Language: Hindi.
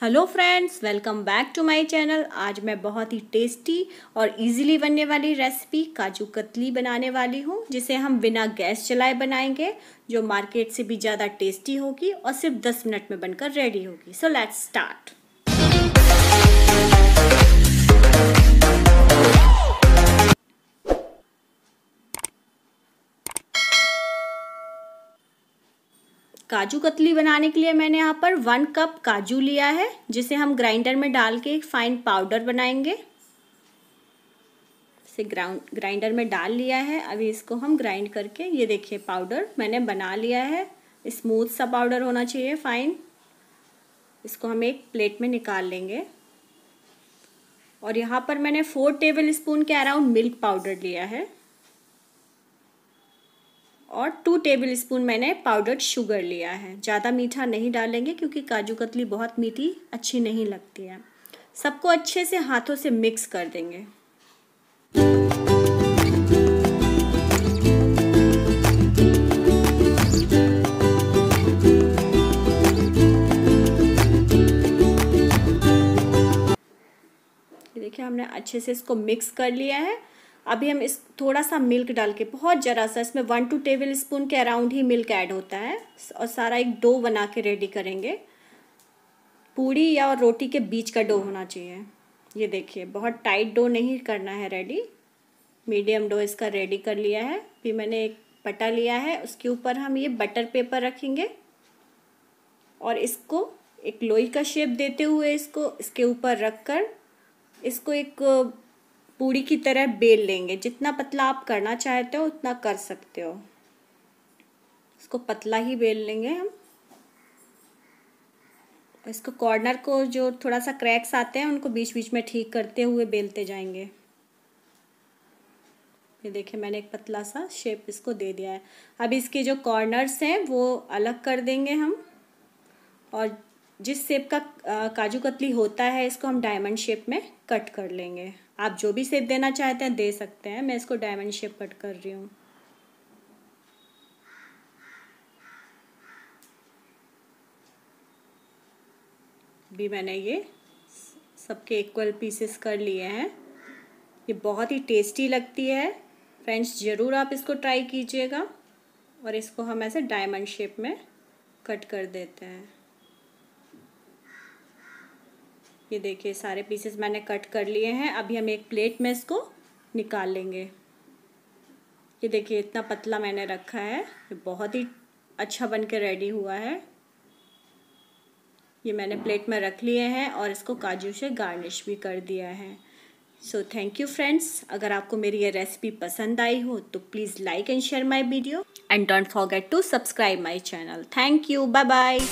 hello friends welcome back to my channel आज मैं बहुत ही टेस्टी और इजीली बनने वाली रेसिपी काजू कतली बनाने वाली हूँ जिसे हम बिना गैस चलाए बनाएंगे जो मार्केट से भी ज़्यादा टेस्टी होगी और सिर्फ 10 मिनट में बनकर रेडी होगी सो लेट्स स्टार्ट काजू कतली बनाने के लिए मैंने यहाँ पर वन कप काजू लिया है जिसे हम ग्राइंडर में डाल के एक फाइन पाउडर बनाएंगे इसे ग्राउंड ग्राइंडर में डाल लिया है अभी इसको हम ग्राइंड करके ये देखिए पाउडर मैंने बना लिया है स्मूथ सा पाउडर होना चाहिए फाइन इसको हम एक प्लेट में निकाल लेंगे और यहाँ पर मैंने फोर टेबल स्पून के अराउंड मिल्क पाउडर लिया है और टू टेबल स्पून मैंने पाउडर्ड शुगर लिया है ज़्यादा मीठा नहीं डालेंगे क्योंकि काजू कतली बहुत मीठी अच्छी नहीं लगती है सबको अच्छे से हाथों से मिक्स कर देंगे देखिए हमने अच्छे से इसको मिक्स कर लिया है अभी हम इस थोड़ा सा मिल्क डाल के बहुत ज़रा सा इसमें वन टू टेबल स्पून के अराउंड ही मिल्क ऐड होता है और सारा एक डो बना के रेडी करेंगे पूड़ी या रोटी के बीच का डो होना चाहिए ये देखिए बहुत टाइट डो नहीं करना है रेडी मीडियम डो इसका रेडी कर लिया है फिर मैंने एक पटा लिया है उसके ऊपर हम ये बटर पेपर रखेंगे और इसको एक लोई का शेप देते हुए इसको इसके ऊपर रख कर इसको एक पूरी की तरह बेल लेंगे जितना पतला आप करना चाहते हो उतना कर सकते हो इसको पतला ही बेल लेंगे हम इसको कॉर्नर को जो थोड़ा सा क्रैक्स आते हैं उनको बीच बीच में ठीक करते हुए बेलते जाएंगे ये देखिए मैंने एक पतला सा शेप इसको दे दिया है अब इसके जो कॉर्नर्स हैं वो अलग कर देंगे हम और जिस सेप का काजू कतली होता है इसको हम डायमंड शेप में कट कर लेंगे आप जो भी सेप देना चाहते हैं दे सकते हैं मैं इसको डायमंड शेप कट कर रही हूँ भी मैंने ये सबके इक्वल पीसेस कर लिए हैं ये बहुत ही टेस्टी लगती है फ्रेंड्स ज़रूर आप इसको ट्राई कीजिएगा और इसको हम ऐसे डायमंड शेप में कट कर देते हैं ये देखिए सारे पीसेस मैंने कट कर लिए हैं अभी हम एक प्लेट में इसको निकाल लेंगे ये देखिए इतना पतला मैंने रखा है ये बहुत ही अच्छा बन के रेडी हुआ है ये मैंने प्लेट में रख लिए हैं और इसको काजू से गार्निश भी कर दिया है सो थैंक यू फ्रेंड्स अगर आपको मेरी ये रेसिपी पसंद आई हो तो please like and share my video and don't forget to subscribe my channel thank you bye bye